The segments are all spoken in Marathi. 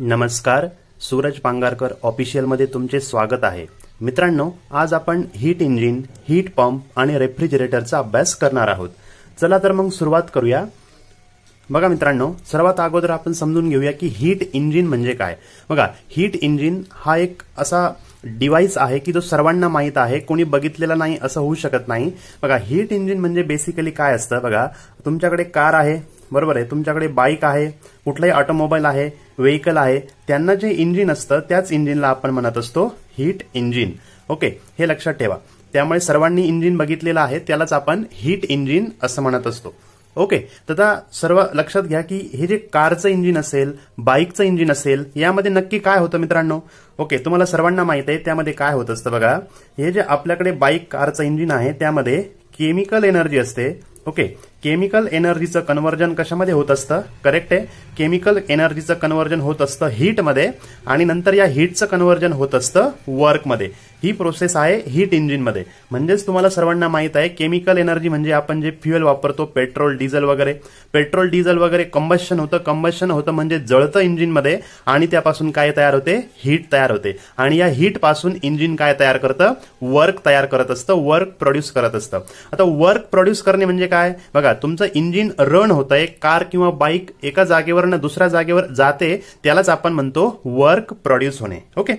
नमस्कार सूरज पांगारकर ऑफिशियलमध्ये तुमचे स्वागत आहे मित्रांनो आज आपण हीट इंजिन हीट पंप आणि रेफ्रिजरेटरचा अभ्यास करणार आहोत चला तर मग सुरुवात करूया बघा मित्रांनो सर्वात अगोदर आपण समजून घेऊया की हीट इंजिन म्हणजे काय बघा हीट इंजिन हा एक असा डिव्हाइस आहे की जो सर्वांना माहीत आहे कोणी बघितलेला नाही असं होऊ शकत नाही बघा हीट इंजिन म्हणजे बेसिकली काय असतं बघा तुमच्याकडे कार आहे बरोबर आहे तुमच्याकडे बाईक आहे कुठलाही ऑटोमोबाईल आहे व्हेकल आहे त्यांना जे इंजिन असतं त्याच इंजिनला आपण म्हणत असतो हीट इंजिन ओके हे लक्षात ठेवा त्यामुळे सर्वांनी इंजिन बघितलेलं आहे त्यालाच आपण हीट इंजिन असं म्हणत असतो ओके तर सर्व लक्षात घ्या की हे जे कारचं इंजिन असेल बाईकचं इंजिन असेल यामध्ये नक्की काय होतं मित्रांनो ओके तुम्हाला सर्वांना माहित आहे त्यामध्ये काय होत असतं बघा हे जे आपल्याकडे बाईक कारचं इंजिन आहे त्यामध्ये केमिकल एनर्जी असते ओके केमिकल एनर्जीचं कन्वर्जन कशामध्ये होत असतं करेक्ट आहे केमिकल एनर्जीचं कन्वर्जन होत असतं हीटमध्ये आणि नंतर या हीटचं कन्वर्जन होत असतं वर्कमध्ये ही प्रोसेस आहे हीट इंजिनमध्ये म्हणजेच तुम्हाला सर्वांना माहीत आहे केमिकल एनर्जी म्हणजे आपण जे फ्युएल वापरतो पेट्रोल डिझेल वगैरे पेट्रोल डिझेल वगैरे कंबशन होतं कंबशन होतं म्हणजे जळतं इंजिनमध्ये आणि त्यापासून काय तयार होते हीट तयार होते आणि या हीट पासून इंजिन काय तयार करतं वर्क तयार करत असतं वर्क प्रोड्यूस करत असतं आता वर्क प्रोड्यूस करणे म्हणजे काय बघा तुमचं इंजिन रन होतंय कार किंवा बाईक एका जागेवरनं दुसऱ्या जागेवर जाते त्यालाच आपण म्हणतो वर्क प्रोड्यूस होणे ओके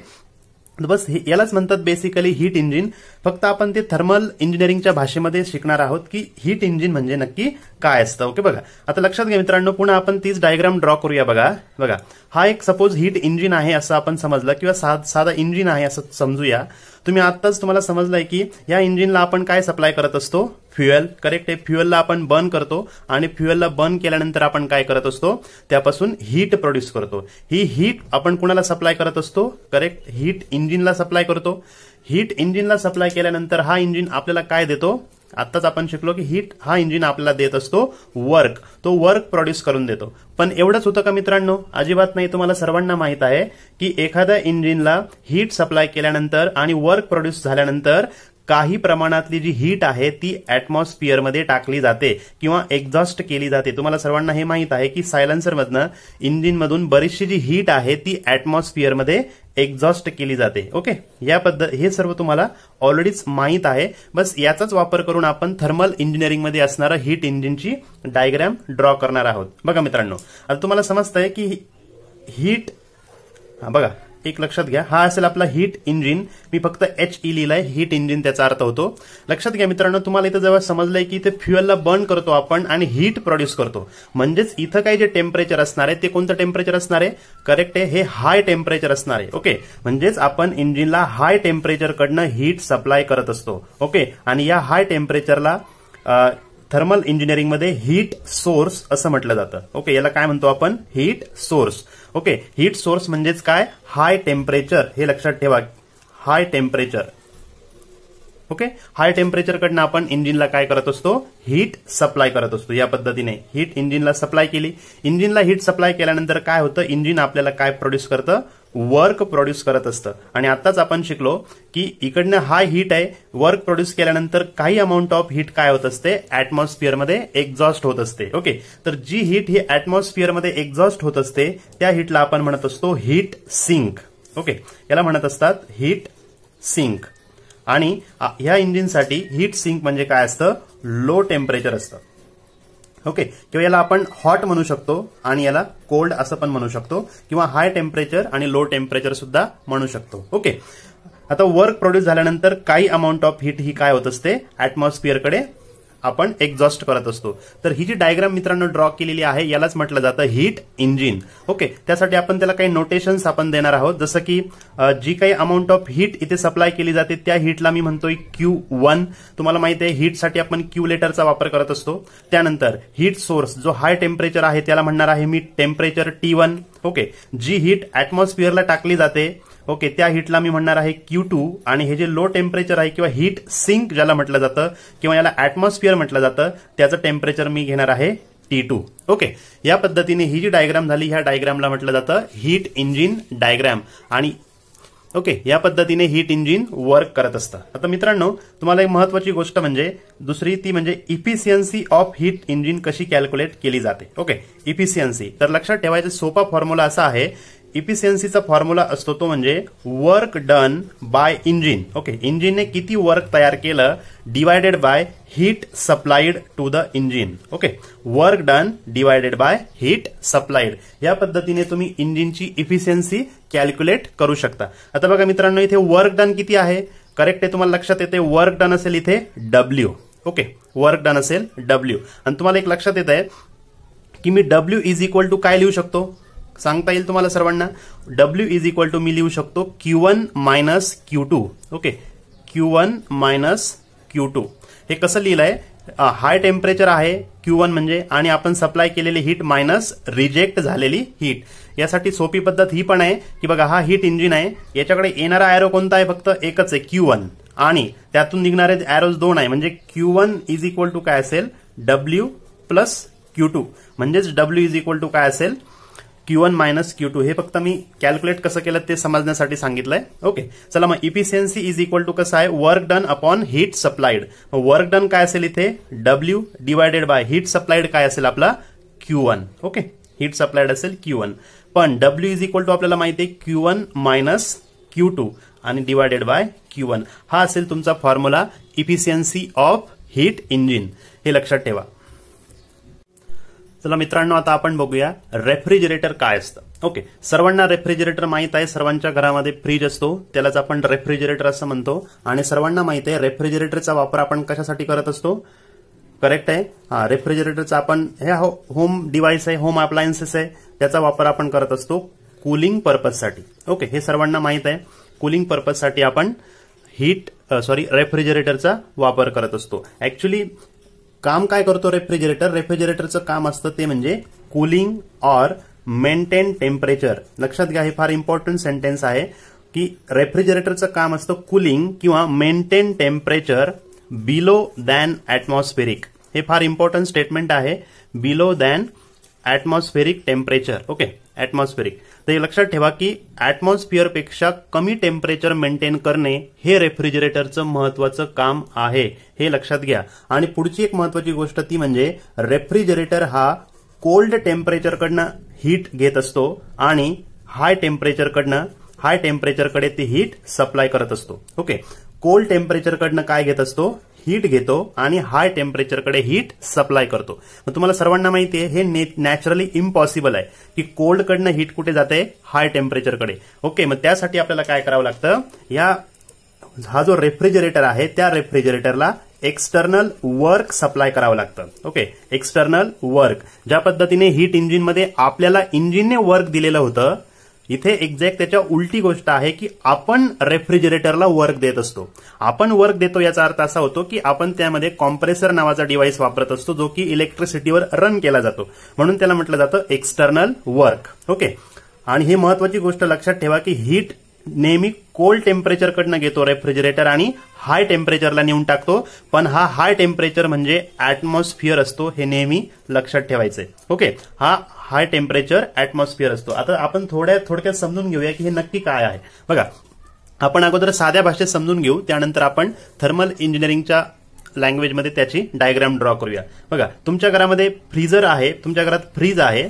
बस यालाच म्हणतात बेसिकली हीट इंजिन फक्त आपण ते थर्मल इंजिनिअरिंगच्या भाषेमध्ये शिकणार आहोत की हीट इंजिन म्हणजे नक्की काय असतं ओके बघा आता लक्षात घ्या मित्रांनो पुन्हा आपण तीच डायग्राम ड्रॉ करूया बघा बघा हा एक सपोज हीट इंजिन आहे असं आपण समजलं किंवा साधा इंजिन आहे असं समजूया तुम्ही आत्ताच तुम्हाला समजलंय की या इंजिनला आपण काय सप्लाय करत असतो फ्युएल करेक्ट आहे फ्युएलला आपण बर्न करतो आणि फ्युएलला बर्न केल्यानंतर आपण काय करत असतो त्यापासून हीट प्रोड्यूस करतो ही हीट आपण कुणाला सप्लाय करत असतो करेक्ट हीट इंजिनला सप्लाय करतो हीट इंजिनला सप्लाय केल्यानंतर हा इंजिन आपल्याला काय देतो आत्ताच आपण शिकलो की हीट हा इंजिन आपल्याला देत असतो वर्क तो वर्क प्रोड्यूस करून देतो पण एवढंच होतं का मित्रांनो अजिबात नाही तुम्हाला सर्वांना माहित आहे की एखाद्या इंजिनला हीट सप्लाय केल्यानंतर आणि वर्क प्रोड्यूस झाल्यानंतर काही प्रमाणातली जी हीट आहे ती ऍटमॉस्फिअरमध्ये टाकली जाते किंवा एक्झॉस्ट केली जाते तुम्हाला सर्वांना हे माहीत आहे की सायलन्सरमधनं इंजिनमधून बरीचशी जी हीट आहे ती ऍटमॉस्फिअरमध्ये एक्झॉस्ट केली जाते ओके या पद्धत हे सर्व तुम्हाला ऑलरेडीच माहीत आहे बस याचाच वापर करून आपण थर्मल इंजिनिअरिंगमध्ये असणारा हीट इंजिनची डायग्राम ड्रॉ करणार आहोत बघा मित्रांनो आता तुम्हाला समजतंय की हीट बघा एक लक्षात घ्या हा असेल आपला हीट इंजिन मी फक्त एच ई e लिहिलाय हीट इंजिन त्याचा अर्थ होतो लक्षात घ्या मित्रांनो तुम्हाला इथं जेव्हा समजलंय की इथे फ्युएलला बर्न करतो आपण आणि हीट प्रोड्यूस करतो म्हणजेच इथं काय जे टेम्परेचर असणार आहे ते कोणतं टेम्परेचर असणार आहे करेक्ट आहे हे हाय टेम्परेचर असणार आहे ओके म्हणजेच आपण इंजिनला हाय टेम्परेचरकडनं हीट सप्लाय करत असतो ओके आणि या हाय टेम्परेचरला थर्मल इंजिनिअरिंगमध्ये हीट सोर्स असं म्हटलं जातं ओके याला काय म्हणतो आपण heat source okay heat source म्हणजेच काय हाय टेम्परेचर हे लक्षात ठेवा high temperature okay high temperature कडनं आपण इंजिनला काय करत असतो हीट सप्लाय करत असतो या पद्धतीने हीट इंजिनला सप्लाय केली इंजिनला हीट सप्लाय केल्यानंतर काय होतं इंजिन आपल्याला काय प्रोड्यूस करतं वर्क प्रोड्यूस करत असतं आणि आताच आपण शिकलो की इकडनं हा हीट आहे वर्क प्रोड्यूस केल्यानंतर काही अमाऊंट ऑफ हीट काय होत असते ऍटमॉस्फिअरमध्ये एक्झॉस्ट होत असते ओके तर जी हीट ही ऍटमॉस्फिअरमध्ये एक्झॉस्ट होत असते त्या हीटला आपण म्हणत असतो हीट सिंक ओके याला म्हणत असतात हीट सिंक आणि ह्या इंजिनसाठी हीट सिंक म्हणजे काय असतं लो टेम्परेचर असतं ओके किंवा याला आपण हॉट म्हणू शकतो आणि याला कोल्ड असं पण म्हणू शकतो किंवा हाय टेम्परेचर आणि लो टेम्परेचर सुद्धा म्हणू शकतो ओके आता वर्क प्रोड्यूस झाल्यानंतर काही अमाऊंट ऑफ हीट ही काय होत असते ऍटमॉस्फिअरकडे आपण एक्झॉस्ट करत असतो तर ही जी डायग्राम मित्रांनो ड्रॉ केलेली आहे यालाच म्हटलं जातं हीट इंजिन ओके त्यासाठी आपण त्याला काही नोटेशन्स आपण देणार आहोत जसं की जी काही अमाऊंट ऑफ हीट इथे सप्लाय केली जाते त्या हीटला मी म्हणतोय क्यू वन तुम्हाला माहिती आहे हीटसाठी आपण क्यू लेटरचा वापर करत असतो त्यानंतर हीट सोर्स जो हाय टेम्परेचर आहे त्याला म्हणणार आहे मी टेम्परेचर टी वन ओके जी हीट अॅटमॉस्फिअरला टाकली जाते ओके त्या हिटला मी म्हणणार आहे क्यू टू आणि हे जे लो टेम्परेचर आहे किंवा हीट सिंक ज्याला म्हटलं जातं किंवा याला अॅटमॉस्फिअर म्हटलं जातं त्याचं टेम्परेचर मी घेणार आहे टी टू ओके या पद्धतीने ही जी डायग्राम झाली ह्या डायग्रामला म्हटलं जातं हीट इंजिन डायग्राम आणि ओके या पद्धतीने हीट इंजिन वर्क करत असतं आता मित्रांनो तुम्हाला एक महत्वाची गोष्ट म्हणजे दुसरी ती म्हणजे इफिशियन्सी ऑफ हीट इंजिन कशी कॅल्क्युलेट केली जाते ओके इफिशियन्सी तर लक्षात ठेवायचा सोपा फॉर्म्युला असा आहे इफिशियन्सीचा फॉर्म्युला असतो तो म्हणजे work done by engine okay इंजिनने किती वर्क तयार केलं divided by heat supplied to the engine okay work done divided by heat supplied या पद्धतीने तुम्ही इंजिनची इफिशियन्सी कॅल्क्युलेट करू शकता आता बघा मित्रांनो इथे वर्क डन किती आहे करेक्ट आहे तुम्हाला लक्षात येते वर्क डन असेल इथे डब्ल्यू ओके वर्क डन असेल डब्ल्यू आणि तुम्हाला एक लक्षात येत आहे की मी डब्ल्यू इज इक्वल टू काय लिहू शकतो सांगता येईल तुम्हाला सर्वांना डब्ल्यू इज इक्वल टू मी लिहू शकतो Q one minus Q two okay Q one minus Q two हे कसं लिहिलं आहे हाय टेम्परेचर आहे क्यू वन म्हणजे आणि आपण सप्लाय केलेली हीट मायनस रिजेक्ट झालेली हीट यासाठी सोपी पद्धत ही पण आहे की बघा हा हीट इंजिन आहे याच्याकडे येणारा ॲरो कोणता आहे फक्त एकच आहे क्यू वन आणि त्यातून निघणारे ॲरोज दोन आहे म्हणजे Q one is equal to काय असेल डब्ल्यू प्लस क्यू टू म्हणजेच डब्ल्यू इज इक्वल टू काय असेल Q one minus Q two हे फक्त मी कॅल्क्युलेट कसं केलं ते समजण्यासाठी सांगितलंय ओके चला मग इफिशियन्सी इज इक्वल टू कसं आहे work done upon heat supplied work done काय असेल इथे W divided by heat supplied काय असेल आपला Q one okay heat supplied असेल क्यू वन पण डब्ल्यू इज इक्वल टू आपल्याला माहिती आहे Q one minus Q two आणि डिवायडेड बाय क्यू वन हा असेल तुमचा formula efficiency of heat engine हे लक्षात ठेवा चला मित्रांनो आता आपण बघूया रेफ्रिजरेटर काय असतं ओके सर्वांना रेफ्रिजरेटर माहीत आहे सर्वांच्या घरामध्ये फ्रीज असतो त्यालाच आपण रेफ्रिजरेटर असं म्हणतो आणि सर्वांना माहित आहे रेफ्रिजरेटरचा वापर आपण कशासाठी करत असतो करेक्ट आहे हा रेफ्रिजरेटरचा आपण हे हो, होम डिव्हाइस आहे होम अप्लायन्सेस आहे त्याचा वापर आपण करत असतो कुलिंग पर्पजसाठी ओके हे सर्वांना माहीत आहे कुलिंग पर्पजसाठी आपण हीट सॉरी रेफ्रिजरेटरचा वापर करत असतो ऍक्च्युली काम काय करतो रेफ्रिजरेटर रेफ्रिजरेटरचं काम असतं ते म्हणजे कुलिंग ऑर मेंटेन टेम्परेचर लक्षात घ्या हे फार इम्पॉर्टंट सेंटेन्स आहे की रेफ्रिजरेटरचं काम असतं कुलिंग किंवा maintain temperature below than atmospheric हे फार इम्पॉर्टंट स्टेटमेंट आहे below than atmospheric temperature okay atmospheric हे लक्षात ठेवा की अॅटमॉस्फिअरपेक्षा कमी टेम्परेचर मेंटेन करणे हे रेफ्रिजरेटरचं महत्वाचं काम आहे हे लक्षात घ्या आणि पुढची एक महत्वाची गोष्ट ती म्हणजे रेफ्रिजरेटर हा कोल्ड टेम्परेचरकडनं हीट घेत असतो आणि हाय टेम्परेचरकडनं हाय टेम्परेचरकडे ती हीट सप्लाय करत असतो ओके कोल्ड टेम्परेचरकडनं काय घेत असतो हीट घेतो आणि हाय टेम्परेचरकडे हीट सप्लाय करतो मग तुम्हाला सर्वांना माहिती आहे हे नॅचरली इम्पॉसिबल आहे की कोल्डकडनं हीट कुठे जाते हाय टेम्परेचरकडे ओके मग त्यासाठी आपल्याला काय करावं लागतं या हा जो रेफ्रिजरेटर आहे त्या रेफ्रिजरेटरला एक्सटर्नल वर्क सप्लाय करावं लागतं ओके एक्सटर्नल वर्क ज्या पद्धतीने हीट इंजिनमध्ये आपल्याला इंजिनने वर्क दिलेलं होतं इथे एक्झॅक्ट त्याच्या उलटी गोष्ट आहे की आपण रेफ्रिजरेटरला वर्क देत असतो आपण वर्क देतो याचा अर्थ असा होतो की आपण त्यामध्ये कॉम्प्रेसर नावाचा डिव्हाइस वापरत असतो जो की इलेक्ट्रिसिटीवर रन केला जातो म्हणून त्याला म्हटलं जातं एक्सटर्नल वर्क ओके आणि ही महत्वाची गोष्ट लक्षात ठेवा की हीट नेहमी कोल्ड टेम्परेचरकडनं घेतो रेफ्रिजरेटर आणि हाय टेम्परेचरला नेऊन टाकतो पण हा हाय टेम्परेचर म्हणजे ऍटमॉस्फिअर असतो हे नेहमी लक्षात ठेवायचंय ओके हा हाय टेम्परेचर ऍटमॉस्फिअर असतो आता आपण थोड्या थोडक्यात समजून घेऊया की हे नक्की काय आहे बघा आपण अगोदर साध्या भाषेत समजून घेऊ त्यानंतर आपण थर्मल इंजिनिअरिंगच्या लँग्वेजमध्ये त्याची डायग्राम ड्रॉ करूया बघा तुमच्या घरामध्ये फ्रीजर आहे तुमच्या घरात फ्रीज आहे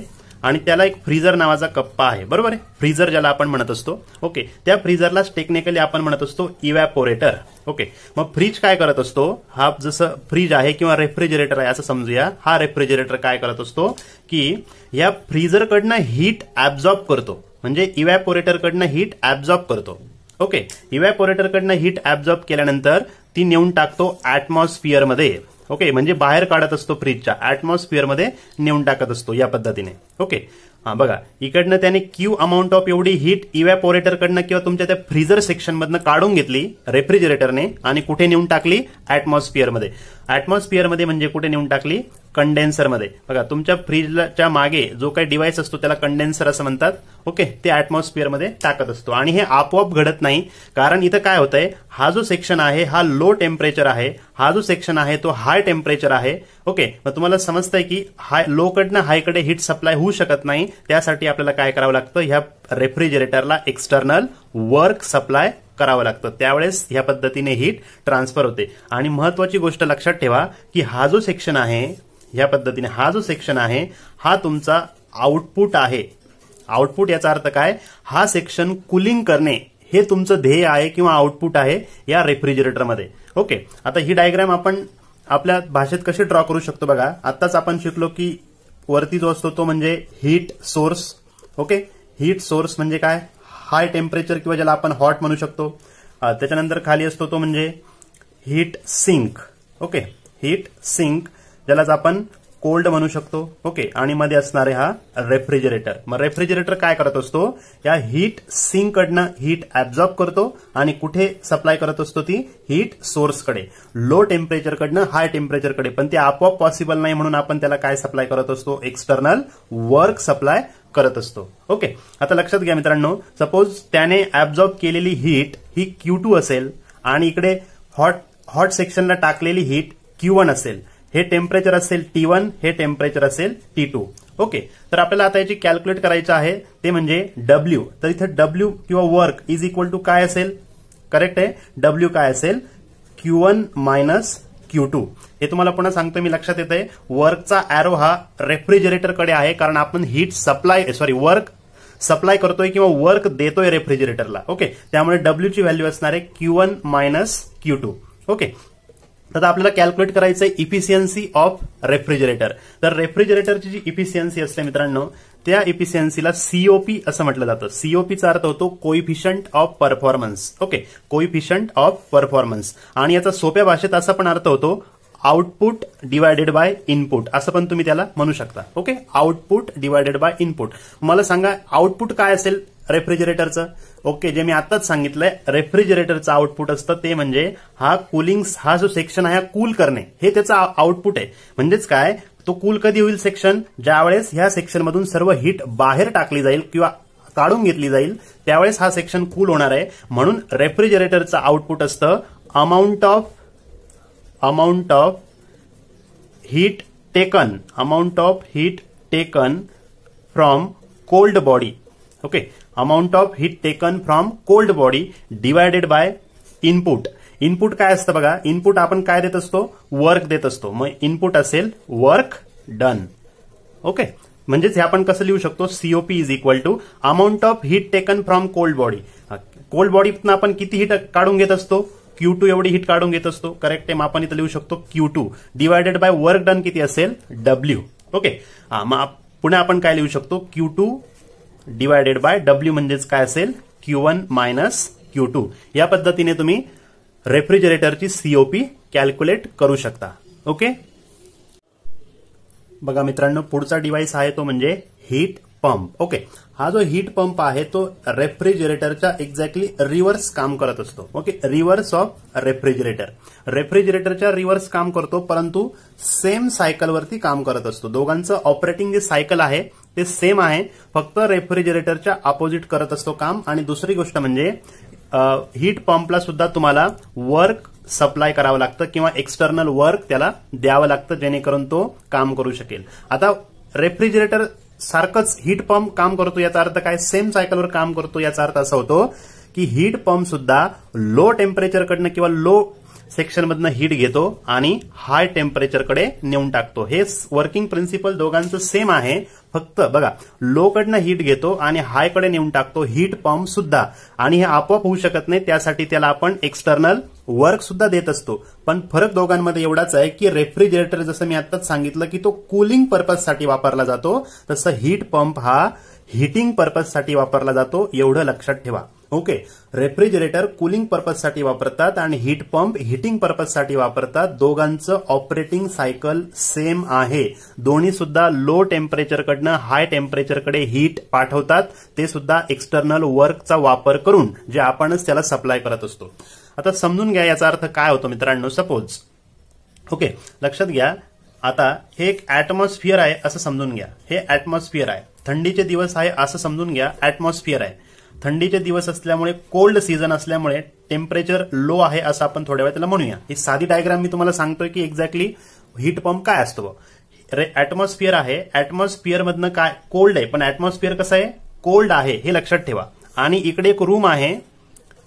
आणि त्याला एक फ्रीजर नावाचा कप्पा आहे बरोबर आहे फ्रीजर ज्याला आपण म्हणत असतो ओके त्या फ्रीजरलाच टेक्निकली आपण म्हणत असतो इव्हॅपोरेटर ओके मग फ्रीज काय करत असतो हा जसं फ्रीज आहे किंवा रेफ्रिजरेटर आहे असं समजूया हा रेफ्रिजरेटर काय करत असतो की या फ्रीजरकडनं हीट ऍब्झॉर्ब करतो म्हणजे इव्हॅपोरेटरकडनं हीट ऍब्झॉर्ब करतो ओके इव्हॅपोरेटरकडनं हीट ऍब्झॉर्ब केल्यानंतर ती नेऊन टाकतो ऍटमॉस्फिअरमध्ये ओके म्हणजे बाहेर काढत असतो फ्रीजच्या ऍटमॉस्फिअरमध्ये नेऊन टाकत असतो या पद्धतीने ओके हा बघा इकडनं त्याने क्यू अमाऊंट ऑफ एवढी हीट इव्हॅपोरेटरकडनं किंवा तुमच्या त्या फ्रीजर सेक्शनमधनं काढून घेतली रेफ्रिजरेटरने आणि कुठे नेऊन टाकली ऍटमॉस्फिअरमध्ये ऍटमॉस्फिअरमध्ये म्हणजे कुठे नेऊन टाकली कंडेन्सरमध्ये बघा तुमच्या फ्रीजच्या मागे जो काही डिव्हाइस असतो त्याला कंडेन्सर असं म्हणतात ओके ते ऍटमॉस्फिअरमध्ये टाकत असतो आणि हे आपोआप घडत नाही कारण इथं काय होतंय हा जो सेक्शन आहे हा लो टेम्परेचर आहे हा जो सेक्शन आहे तो हाय टेम्परेचर आहे ओके मग तुम्हाला समजतंय की हाय लोकडनं हायकडे हीट सप्लाय होऊ शकत नाही त्यासाठी आपल्याला काय करावं लागतं ह्या रेफ्रिजरेटरला एक्सटर्नल वर्क सप्लाय करावं लागतं त्यावेळेस ह्या पद्धतीने हीट ट्रान्सफर होते आणि महत्वाची गोष्ट लक्षात ठेवा की हा जो सेक्शन आहे ह्या पद्धतीने हा जो सेक्शन आहे हा तुमचा आउटपुट आहे आउटपुट याचा अर्थ काय हा सेक्शन कुलिंग करणे हे तुमचं ध्येय आहे किंवा आउटपुट आहे या रेफ्रिजरेटरमध्ये ओके आता ही डायग्राम आपण आपल्या भाषेत कशी ड्रॉ करू शकतो बघा आताच आपण शिकलो की वरती जो असतो तो म्हणजे heat source okay heat source म्हणजे काय हाय टेम्परेचर किंवा ज्याला आपण हॉट म्हणू शकतो त्याच्यानंतर खाली असतो तो म्हणजे heat sink okay heat sink ज्यालाच आपण कोल्ड म्हणू शकतो ओके आणि मध्ये असणारे हा रेफ्रिजरेटर मग रेफ्रिजरेटर काय करत असतो या हीट सिंक कडनं हीट ऍब्झॉर्ब करतो आणि कुठे सप्लाय करत असतो ती हीट सोर्सकडे लो टेम्परेचर हाय टेम्परेचरकडे पण ते आपोआप पॉसिबल नाही म्हणून आपण त्याला काय सप्लाय करत असतो एक्सटर्नल वर्क सप्लाय करत असतो ओके आता लक्षात घ्या मित्रांनो सपोज त्याने ऍब्झॉर्ब केलेली हीट ही क्यू टू असेल आणि इकडे हॉट हॉट सेक्शनला टाकलेली हीट क्यू असेल हे टेम्परेचर असेल टी वन हे टेम्परेचर असेल टी टू ओके तर आपल्याला आता याची कॅल्क्युलेट करायचं आहे ते म्हणजे डब्ल्यू तर इथे डब्ल्यू किंवा वर्क इज इक्वल टू काय असेल करेक्ट आहे डब्ल्यू काय असेल Q one minus Q two हे तुम्हाला पुन्हा सांगतो मी लक्षात येत आहे वर्कचा अॅरो हा रेफ्रिजरेटरकडे आहे कारण आपण heat supply sorry work supply करतोय किंवा वर्क देतोय रेफ्रिजरेटरला ओके त्यामुळे डब्ल्यूची व्हॅल्यू असणार आहे Q one minus Q two okay तर आपल्याला कॅल्क्युलेट करायचं आहे इफिशियन्सी ऑफ रेफ्रिजरेटर तर रेफ्रिजरेटरची जी इफिशियन्सी असते मित्रांनो त्या इफिशियन्सीला सीओपी असं म्हटलं जातं सीओपीचा अर्थ होतो coefficient of performance okay coefficient of performance आणि याचा सोप्या भाषेत असा पण अर्थ होतो आउटपुट डिवायडेड बाय इनपुट असं पण तुम्ही त्याला म्हणू शकता okay output divided by input मला सांगा आउटपुट काय असेल रेफ्रिजरेटरचं ओके जे मी आताच सांगितलंय रेफ्रिजरेटरचं आउटपुट असतं ते म्हणजे हा कुलिंग हा जो सेक्शन आहे हा कूल करणे हे त्याचा आउटपुट आहे म्हणजेच काय तो कूल कधी होईल सेक्शन ज्यावेळेस ह्या सेक्शनमधून सर्व हीट बाहेर टाकली जाईल किंवा काढून घेतली जाईल त्यावेळेस हा सेक्शन कूल होणार आहे म्हणून रेफ्रिजरेटरचं आउटपुट असतं amount of amount of heat taken amount of heat taken from cold body okay amount of heat taken from cold body divided by input input काय असतं बघा इनपुट आपण काय देत असतो वर्क देत असतो मग इनपुट असेल वर्क डन ओके म्हणजेच हे आपण कसं लिहू शकतो COP is equal to amount of heat taken from cold body cold बॉडीतनं आपण किती हीट काढून घेत असतो क्यू टू एवढी हीट काढून घेत असतो करेक्ट टाइम आपण इथं लिहू शकतो Q two divided by work done किती असेल डब्ल्यू ओके मग पुन्हा आपण काय लिहू शकतो Q two divided by W म्हणजेच काय असेल Q one minus Q two या पद्धतीने तुम्ही रेफ्रिजरेटरची सीओपी कॅल्क्युलेट करू शकता ओके बघा मित्रांनो पुढचा डिव्हाइस आहे तो म्हणजे हीट पंप ओके हा जो हीट पंप आहे तो रेफ्रिजरेटरच्या एक्झॅक्टली रिव्हर्स काम करत असतो ओके रिव्हर्स ऑफ रेफ्रिजरेटर रेफ्रिजरेटरच्या रिव्हर्स काम करतो परंतु सेम सायकलवरती काम करत असतो दोघांचं ऑपरेटिंग जे सायकल आहे ते सेम आहे फक्त रेफ्रिजरेटरच्या अपोजिट करत असतो काम आणि दुसरी गोष्ट म्हणजे हीट पंपला सुद्धा तुम्हाला वर्क सप्लाय करावं लागतं किंवा एक्सटर्नल वर्क त्याला द्यावं लागतं जेणेकरून तो काम करू शकेल आता रेफ्रिजरेटर सारखंच हीट पंप काम करतो याचा अर्थ काय सेम सायकलवर काम करतो याचा अर्थ असा होतो की हीट पंप सुद्धा लो टेम्परेचर कडनं किंवा लो सेक्शनमधनं हीट घेतो आणि हाय टेम्परेचरकडे नेऊन टाकतो हे वर्किंग प्रिन्सिपल दोघांचं सेम आहे फक्त बघा लो हीट घेतो आणि हायकडे नेऊन टाकतो हीट पंप सुद्धा आणि हे आपोआप होऊ शकत नाही त्यासाठी त्याला आपण एक्सटर्नल वर्क सुद्धा देत असतो पण फरक दोघांमध्ये एवढाच आहे की रेफ्रिजरेटर जसं मी आताच सांगितलं की तो कुलिंग पर्पजसाठी वापरला जातो तसं हीट पंप हा हिटिंग पर्पजसाठी वापरला जातो एवढं लक्षात ठेवा ओके रेफ्रिजरेटर कुलिंग पर्पजसाठी वापरतात आणि हीट पंप हिटिंग पर्पजसाठी वापरतात दोघांचं ऑपरेटिंग सायकल सेम आहे दोन्ही सुद्धा लो टेम्परेचरकडनं हाय टेम्परेचरकडे हीट पाठवतात ते सुद्धा एक्सटर्नल वर्कचा वापर करून जे आपणच त्याला सप्लाय करत असतो आता समजून घ्या याचा अर्थ काय होतो मित्रांनो सपोज ओके लक्षात घ्या आता हे एक ऍटमॉस्फिअर आहे असं समजून घ्या हे ऍटमॉस्फिअर आहे थंडीचे दिवस आहे असं समजून घ्या ऍटमॉस्फिअर आहे थंडीचे दिवस असल्यामुळे कोल्ड सीझन असल्यामुळे टेम्परेचर लो आहे असं आपण थोड्या वेळ त्याला म्हणूया ही साधी डायग्राम मी तुम्हाला सांगतोय की एक्झॅक्टली हीट पंप काय असतो ऍटमॉस्फिअर आहे ऍटमॉस्फिअर मधनं काय कोल्ड आहे पण ऍटमॉस्फिअर कसं आहे कोल्ड आहे हे लक्षात ठेवा आणि इकडे एक रूम आहे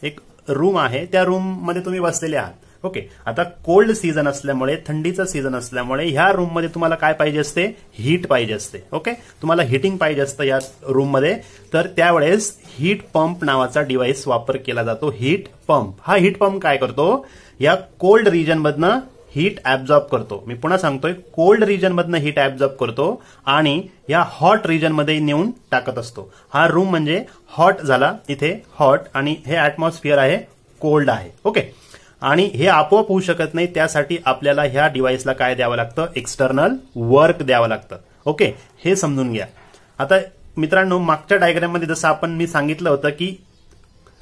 एक रूम आहे त्या रूम मध्ये तुम्ही बसलेले आहात ओके आता कोल्ड सीजन असल्यामुळे थंडीचं सीजन असल्यामुळे ह्या रूममध्ये तुम्हाला काय पाहिजे असते हीट पाहिजे असते ओके तुम्हाला हिटिंग पाहिजे असतं या रूममध्ये तर त्यावेळेस हीट पंप नावाचा डिव्हाइस वापर केला जातो हीट पंप हा हीट पंप काय करतो या कोल्ड रिजनमधनं हीट ऍब्झॉर्ब करतो मी पुन्हा सांगतोय कोल्ड रिजनमधनं हीट ऍब्झॉर्ब करतो आणि या हॉट रिजनमध्ये नेऊन टाकत असतो हा रूम म्हणजे हॉट झाला इथे हॉट आणि हे अॅटमॉस्फिअर आहे कोल्ड आहे ओके आणि हे आपोआप होऊ शकत नाही त्यासाठी आपल्याला ह्या डिव्हाइसला काय द्यावं लागतं एक्सटर्नल वर्क द्यावं लागतं ओके हे समजून घ्या आता मित्रांनो मागच्या डायग्राममध्ये जसं आपण मी सांगितलं होतं की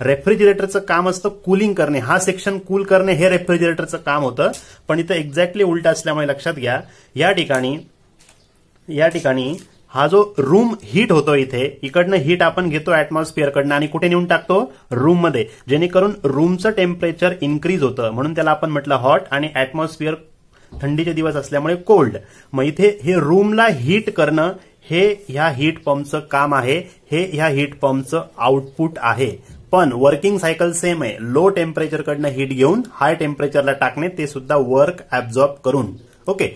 रेफ्रिजरेटरचं काम असतं कुलिंग करणे हा सेक्शन कूल करणे हे रेफ्रिजरेटरचं काम होतं पण इथं एक्झॅक्टली उलट असल्यामुळे लक्षात घ्या या ठिकाणी या ठिकाणी हा जो रूम हीट होतो इथे इकडनं हीट आपण घेतो अॅटमॉस्फिअरकडनं आणि कुठे नेऊन टाकतो रूममध्ये जेणेकरून रूमचं टेम्परेचर इन्क्रीज होतं म्हणून त्याला आपण म्हटलं हॉट आणि ऍटमॉस्फिअर थंडीचे दिवस असल्यामुळे कोल्ड मग इथे हे रूमला हीट करणं हे ह्या हीट पंपचं काम आहे हे ह्या हीट पंपचं आउटपुट आहे पण वर्किंग सायकल सेम आहे लो टेम्परेचरकडनं हीट घेऊन हाय टेम्परेचरला टाकणे ते सुद्धा वर्क ऍब्झॉर्ब करून ओके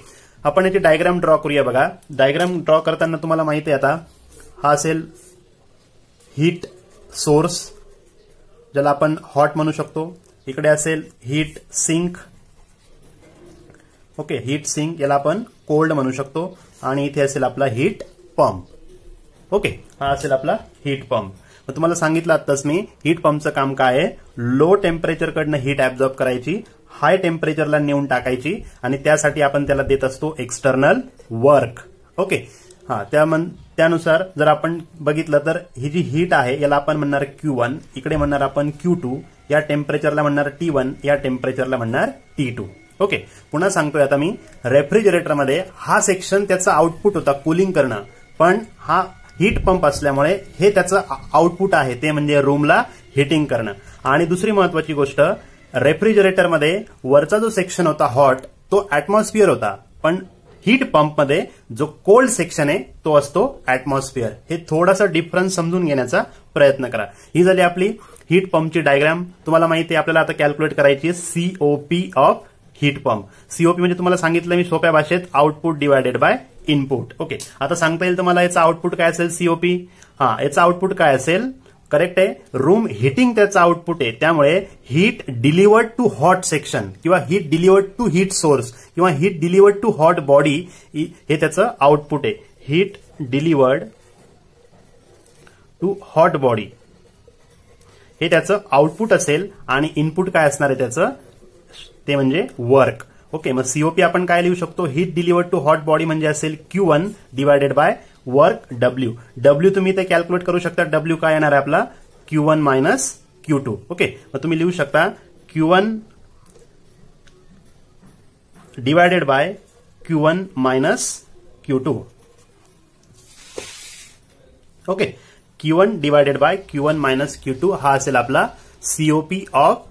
आपण याची डायग्राम ड्रॉ करूया बघा डायग्राम ड्रॉ करताना तुम्हाला माहिती आहे आता हा असेल हीट सोर्स ज्याला आपण हॉट म्हणू शकतो इकडे असेल heat sink okay heat sink याला आपण कोल्ड म्हणू शकतो आणि इथे असेल आपला हीट पंप ओके हा असेल आपला हीट पंप मग तुम्हाला सांगितलं आत्ताच मी हीट पंपचं काम काय आहे लो टेम्परेचरकडनं हीट ऍब्झॉर्ब करायची हाय टेम्परेचरला नेऊन टाकायची आणि त्यासाठी आपण त्याला देत असतो एक्सटर्नल वर्क ओके हा त्या त्यानुसार जर आपण बघितलं तर ही जी हीट आहे याला आपण म्हणणार क्यू वन इकडे म्हणणार आपण क्यू टू या टेम्परेचरला म्हणणार टी वन या टेम्परेचरला म्हणणार टी टू ओके पुन्हा सांगतोय आता मी रेफ्रिजरेटरमध्ये हा सेक्शन त्याचा आउटपुट होता कुलिंग करणं पण हा हीट पंप असल्यामुळे हे त्याचं आउटपुट आहे ते म्हणजे रूमला हिटिंग करणं आणि दुसरी महत्वाची गोष्ट रेफ्रिजरेटरमध्ये वरचा जो सेक्शन होता हॉट तो अॅटमॉस्फिअर होता पण हीट पंपमध्ये जो कोल्ड सेक्शन आहे तो असतो अॅटमॉस्फिअर हे थोडासा डिफरन्स समजून घेण्याचा प्रयत्न करा ही झाली आपली हीट पंपची डायग्राम तुम्हाला माहिती आहे आपल्याला आता कॅल्क्युलेट करायची COP of heat pump COP म्हणजे तुम्हाला सांगितलं मी सोप्या भाषेत output divided by input okay आता सांगता येईल तुम्हाला याचा आउटपुट काय असेल सीओपी हा याचा आउटपुट काय असेल करेक्ट आहे रूम हिटिंग त्याचं आउटपुट आहे त्यामुळे heat delivered to hot section किंवा heat delivered to heat source किंवा heat delivered to hot body हे त्याचं आउटपुट आहे heat delivered to hot body हे त्याचं आउटपुट असेल आणि इनपुट काय असणार आहे त्याचं ते म्हणजे वर्क ओके मग सीओपी आपण काय लिहू शकतो heat delivered to hot body म्हणजे असेल Q one divided by work W W तुम्ही ते कॅल्क्युलेट करू शकता डब्ल्यू काय येणार आहे आपला Q one minus Q two okay मग तुम्ही लिहू शकता Q one divided by Q one minus Q two okay Q one divided by Q one minus Q two हा असेल आपला सीओपी ऑफ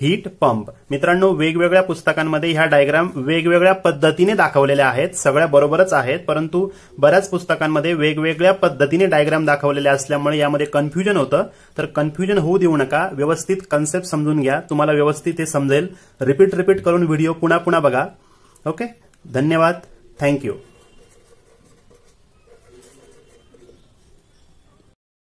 हीट पंप मित्रांनो वेगवेगळ्या पुस्तकांमध्ये ह्या डायग्राम वेगवेगळ्या पद्धतीने दाखवलेल्या आहेत सगळ्या बरोबरच आहेत परंतु बऱ्याच पुस्तकांमध्ये वेगवेगळ्या पद्धतीने डायग्राम दाखवलेल्या असल्यामुळे यामध्ये कन्फ्युजन होतं तर कन्फ्युजन होऊ देऊ नका व्यवस्थित कन्सेप्ट समजून घ्या तुम्हाला व्यवस्थित हे समजेल रिपीट रिपीट करून व्हिडिओ पुन्हा पुन्हा बघा ओके धन्यवाद थँक्यू